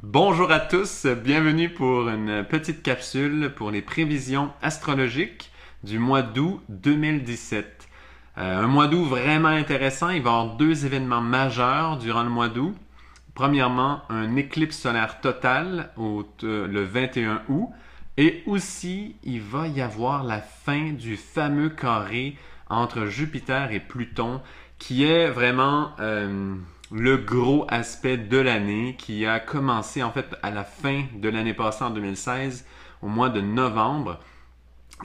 Bonjour à tous, bienvenue pour une petite capsule pour les prévisions astrologiques du mois d'août 2017. Euh, un mois d'août vraiment intéressant, il va y avoir deux événements majeurs durant le mois d'août. Premièrement, un éclipse solaire total euh, le 21 août et aussi il va y avoir la fin du fameux carré entre Jupiter et Pluton qui est vraiment... Euh, le gros aspect de l'année qui a commencé en fait à la fin de l'année passée en 2016, au mois de novembre,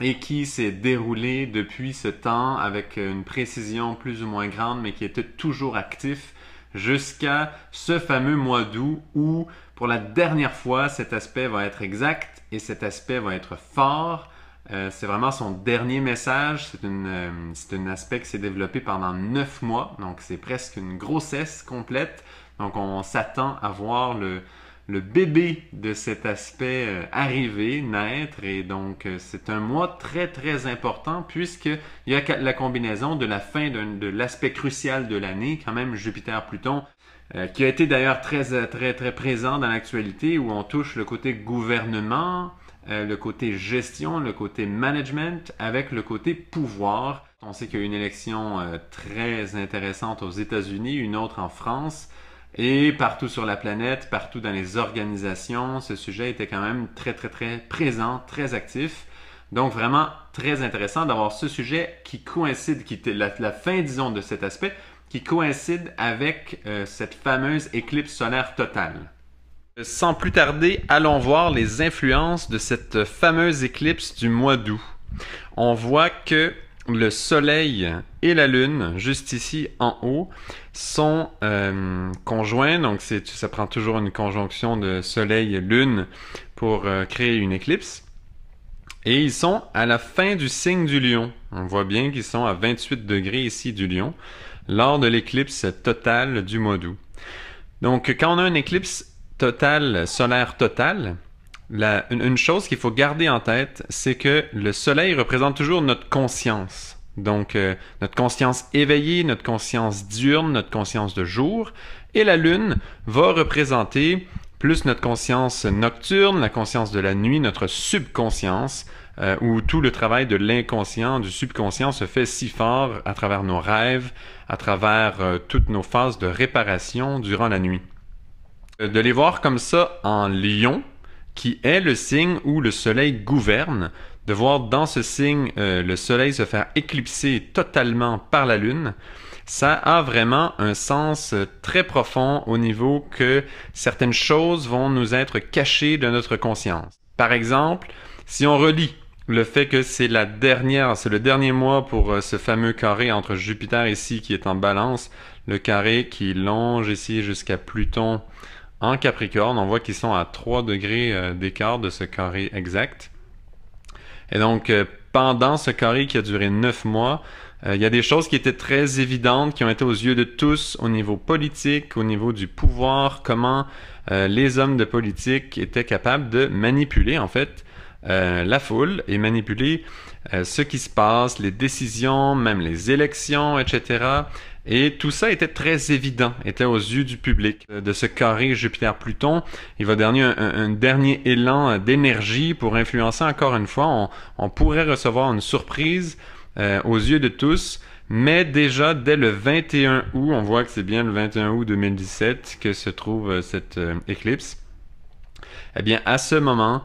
et qui s'est déroulé depuis ce temps avec une précision plus ou moins grande, mais qui était toujours actif jusqu'à ce fameux mois d'août où, pour la dernière fois, cet aspect va être exact et cet aspect va être fort euh, c'est vraiment son dernier message. Euh, c'est un aspect qui s'est développé pendant neuf mois, donc c'est presque une grossesse complète. Donc on s'attend à voir le, le, bébé de cet aspect euh, arriver, naître, et donc c'est un mois très très important puisqu'il y a la combinaison de la fin de, l'aspect crucial de l'année, quand même Jupiter-Pluton, qui a été d'ailleurs très, très, très présent dans l'actualité où on touche le côté gouvernement, euh, le côté gestion, le côté management, avec le côté pouvoir. On sait qu'il y a une élection euh, très intéressante aux États-Unis, une autre en France, et partout sur la planète, partout dans les organisations, ce sujet était quand même très, très, très présent, très actif. Donc vraiment très intéressant d'avoir ce sujet qui coïncide, qui la, la fin, disons, de cet aspect, qui coïncide avec euh, cette fameuse éclipse solaire totale. Sans plus tarder, allons voir les influences de cette fameuse éclipse du mois d'août. On voit que le Soleil et la Lune, juste ici en haut, sont euh, conjoints. Donc ça prend toujours une conjonction de Soleil-Lune et pour euh, créer une éclipse. Et ils sont à la fin du signe du lion. On voit bien qu'ils sont à 28 degrés ici du lion, lors de l'éclipse totale du mois d'août. Donc quand on a une éclipse total, solaire total, une, chose qu'il faut garder en tête, c'est que le soleil représente toujours notre conscience. Donc, euh, notre conscience éveillée, notre conscience diurne, notre conscience de jour. Et la lune va représenter plus notre conscience nocturne, la conscience de la nuit, notre subconscience, euh, où tout le travail de l'inconscient, du subconscient se fait si fort à travers nos rêves, à travers euh, toutes nos phases de réparation durant la nuit. Euh, de les voir comme ça en lion, qui est le signe où le soleil gouverne, de voir dans ce signe euh, le soleil se faire éclipser totalement par la lune, ça a vraiment un sens euh, très profond au niveau que certaines choses vont nous être cachées de notre conscience. Par exemple, si on relit le fait que c'est la dernière, c'est le dernier mois pour ce fameux carré entre Jupiter ici qui est en balance, le carré qui longe ici jusqu'à Pluton en Capricorne, on voit qu'ils sont à 3 degrés euh, d'écart de ce carré exact. Et donc, euh, pendant ce carré qui a duré 9 mois, euh, il y a des choses qui étaient très évidentes, qui ont été aux yeux de tous au niveau politique, au niveau du pouvoir, comment les hommes de politique étaient capables de manipuler en fait la foule et manipuler ce qui se passe, les décisions, même les élections, etc. Et tout ça était très évident, était aux yeux du public. Euh, de ce carré Jupiter-Pluton, il va donner un, dernier élan euh, d'énergie pour influencer encore une fois. On, pourrait recevoir une surprise euh, aux yeux de tous. Mais déjà, dès le 21 août, on voit que c'est bien le 21 août 2017 que se trouve cette éclipse. Eh bien, à ce moment,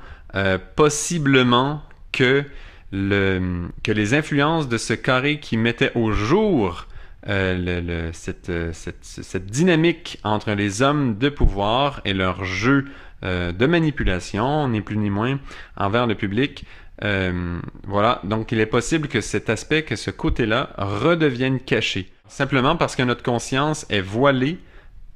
possiblement que, que les influences de ce carré qui mettait au jour euh, euh, cette, dynamique entre les hommes de pouvoir et leur jeu euh, de manipulation, ni plus ni moins, envers le public. voilà, donc il est possible que cet aspect, que ce côté-là, redevienne caché, simplement parce que notre conscience est voilée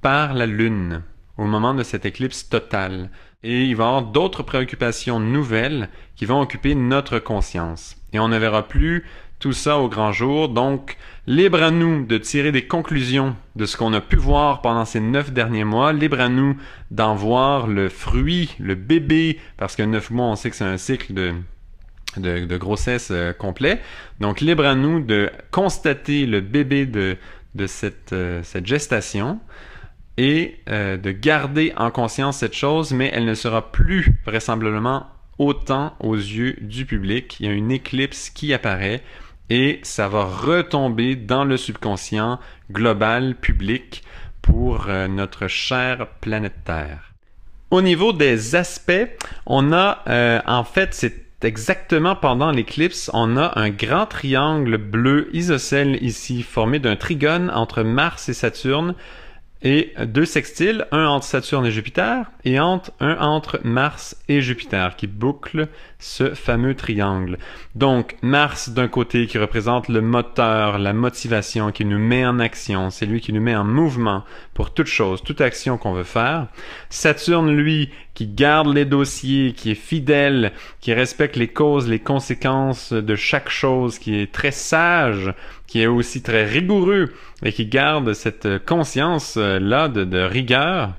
par la Lune au moment de cette éclipse totale. Et il va y avoir d'autres préoccupations nouvelles qui vont occuper notre conscience. Et on ne verra plus tout ça au grand jour, donc libre à nous de tirer des conclusions de ce qu'on a pu voir pendant ces neuf derniers mois, libre à nous d'en voir le fruit, le bébé, parce que neuf mois, on sait que c'est un cycle de, grossesse euh, complet. Donc libre à nous de constater le bébé de, euh, cette, gestation et euh, de garder en conscience cette chose, mais elle ne sera plus vraisemblablement autant aux yeux du public. Il y a une éclipse qui apparaît et ça va retomber dans le subconscient global, public, pour euh, notre chère planète Terre. Au niveau des aspects, on a euh, en fait c'est exactement pendant l'éclipse, on a un grand triangle bleu isocèle ici formé d'un trigone entre Mars et Saturne et deux sextiles, un entre Saturne et Jupiter et un entre Mars et Jupiter qui boucle ce fameux triangle. Donc Mars d'un côté qui représente le moteur, la motivation qui nous met en action, c'est lui qui nous met en mouvement pour toute chose, toute action qu'on veut faire. Saturne lui qui garde les dossiers, qui est fidèle, qui respecte les causes, les conséquences de chaque chose, qui est très sage qui est aussi très rigoureux et qui garde cette conscience-là euh, de, rigueur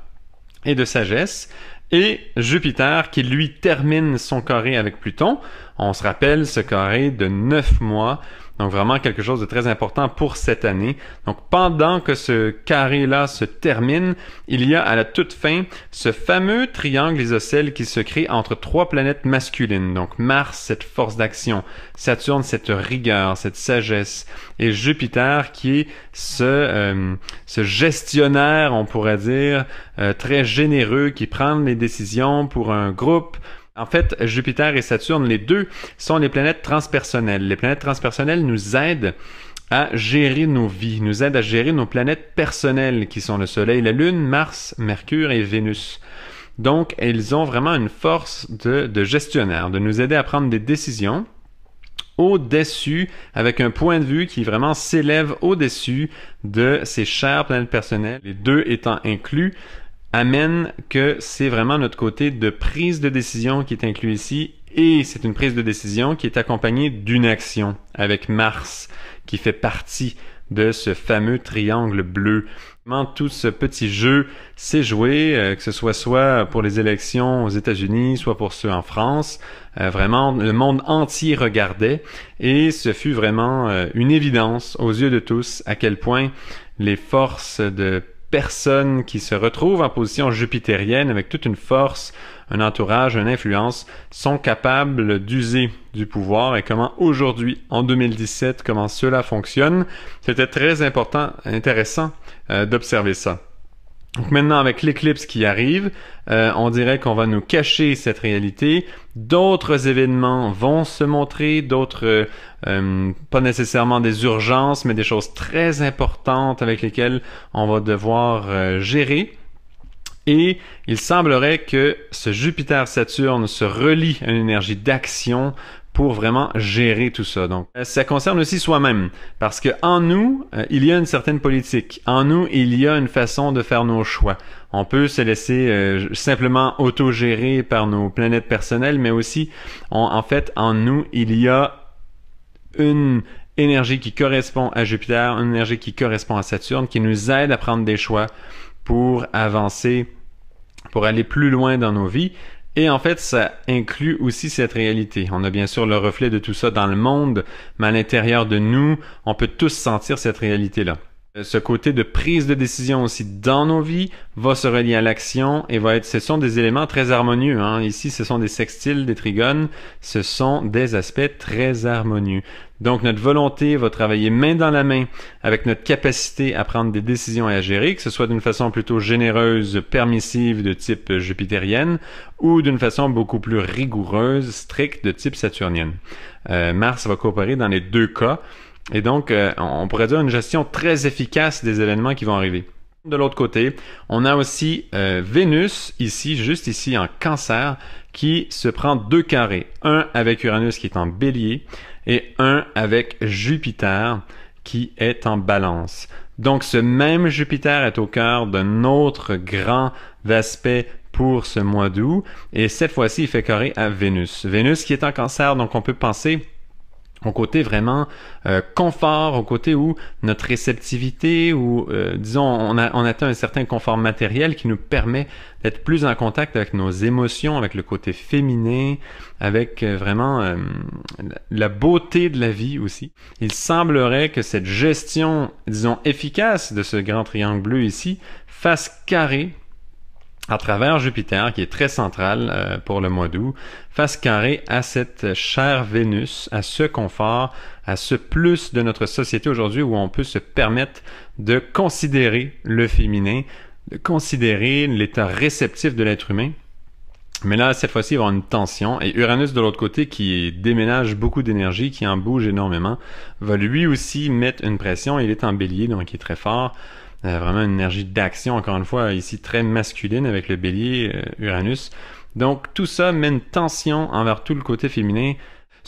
et de sagesse, et Jupiter qui lui termine son carré avec Pluton. On se rappelle ce carré de neuf mois donc vraiment quelque chose de très important pour cette année. Donc pendant que ce carré-là se termine, il y a à la toute fin ce fameux triangle isocèle qui se crée entre trois planètes masculines. Donc Mars, cette force d'action, Saturne, cette rigueur, cette sagesse, et Jupiter qui est ce, euh, gestionnaire, on pourrait dire, euh, très généreux, qui prend les décisions pour un groupe, en fait, Jupiter et Saturne, les deux, sont les planètes transpersonnelles. Les planètes transpersonnelles nous aident à gérer nos vies, nous aident à gérer nos planètes personnelles qui sont le Soleil, la Lune, Mars, Mercure et Vénus. Donc, ils ont vraiment une force de, de gestionnaire, de nous aider à prendre des décisions au-dessus, avec un point de vue qui vraiment s'élève au-dessus de ces chères planètes personnelles, les deux étant inclus amène que c'est vraiment notre côté de prise de décision qui est inclus ici et c'est une prise de décision qui est accompagnée d'une action avec Mars qui fait partie de ce fameux triangle bleu. tout ce petit jeu s'est joué, euh, que ce soit soit pour les élections aux États-Unis, soit pour ceux en France, euh, vraiment le monde entier regardait et ce fut vraiment euh, une évidence aux yeux de tous à quel point les forces de personnes qui se retrouvent en position jupitérienne avec toute une force, un entourage, une influence, sont capables d'user du pouvoir et comment aujourd'hui, en 2017, comment cela fonctionne. C'était très important, intéressant euh, d'observer ça. Donc maintenant, avec l'éclipse qui arrive, euh, on dirait qu'on va nous cacher cette réalité. D'autres événements vont se montrer, d'autres, euh, euh, pas nécessairement des urgences, mais des choses très importantes avec lesquelles on va devoir gérer. Et il semblerait que ce Jupiter-Saturne se relie à une énergie d'action pour vraiment gérer tout ça. Donc, euh, ça concerne aussi soi-même, parce que en nous, euh, il y a une certaine politique. En nous, il y a une façon de faire nos choix. On peut se laisser euh, simplement autogérer par nos planètes personnelles, mais aussi, en fait, en nous, il y a une énergie qui correspond à Jupiter, une énergie qui correspond à Saturne, qui nous aide à prendre des choix pour avancer, pour aller plus loin dans nos vies, et en fait, ça inclut aussi cette réalité. On a bien sûr le reflet de tout ça dans le monde, mais à l'intérieur de nous, on peut tous sentir cette réalité-là. Euh, ce côté de prise de décision aussi dans nos vies va se relier à l'action et va être ce sont des éléments très harmonieux hein. ici ce sont des sextiles des trigones ce sont des aspects très harmonieux donc notre volonté va travailler main dans la main avec notre capacité à prendre des décisions et à gérer, que ce soit d'une façon plutôt généreuse, permissive de type jupitérienne ou d'une façon beaucoup plus rigoureuse, stricte de type saturnienne. Euh, Mars va coopérer dans les deux cas et donc, euh, on pourrait dire une gestion très efficace des événements qui vont arriver. De l'autre côté, on a aussi euh, Vénus, ici, juste ici, en cancer, qui se prend deux carrés. Un avec Uranus qui est en bélier et un avec Jupiter qui est en balance. Donc ce même Jupiter est au cœur d'un autre grand aspect pour ce mois d'août et cette fois-ci il fait carré à Vénus. Vénus qui est en cancer, donc on peut penser au côté vraiment euh, confort, au côté où notre réceptivité, ou euh, disons, on, atteint un certain confort matériel qui nous permet d'être plus en contact avec nos émotions, avec le côté féminin, avec euh, vraiment la beauté de la vie aussi. Il semblerait que cette gestion, disons, efficace de ce grand triangle bleu ici fasse carré à travers Jupiter, qui est très central euh, pour le mois d'août, face carré à cette chère Vénus, à ce confort, à ce plus de notre société aujourd'hui où on peut se permettre de considérer le féminin, de considérer l'état réceptif de l'être humain. Mais là, cette fois-ci, il y avoir une tension. Et Uranus, de l'autre côté, qui déménage beaucoup d'énergie, qui en bouge énormément, va lui aussi mettre une pression. Il est en bélier, donc il est très fort. Euh, vraiment une énergie d'action, encore une fois, ici très masculine avec le bélier, euh, Uranus. Donc tout ça met une tension envers tout le côté féminin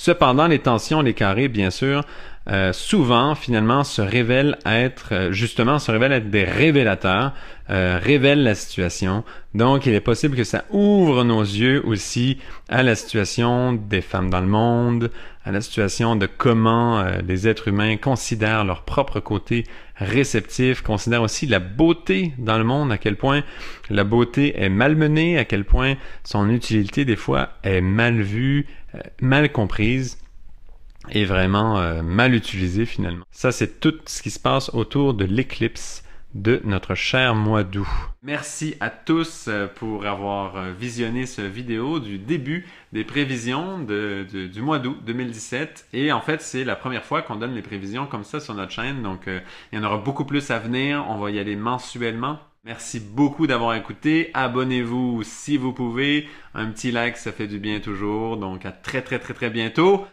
Cependant, les tensions, les carrés, bien sûr, euh, souvent finalement se révèlent être euh, justement se révèlent être des révélateurs, euh, révèlent la situation. Donc, il est possible que ça ouvre nos yeux aussi à la situation des femmes dans le monde, à la situation de comment les êtres humains considèrent leur propre côté réceptif, considèrent aussi la beauté dans le monde, à quel point la beauté est malmenée, à quel point son utilité des fois est mal vue, euh, mal comprise et vraiment euh, mal utilisée finalement. Ça, c'est tout ce qui se passe autour de l'éclipse de notre cher mois d'août. Merci à tous euh, pour avoir visionné ce vidéo du début des prévisions du mois d'août 2017. Et en fait, c'est la première fois qu'on donne les prévisions comme ça sur notre chaîne. Donc, il y en aura beaucoup plus à venir. On va y aller mensuellement Merci beaucoup d'avoir écouté. Abonnez-vous si vous pouvez. Un petit like, ça fait du bien toujours. Donc à très très très très bientôt.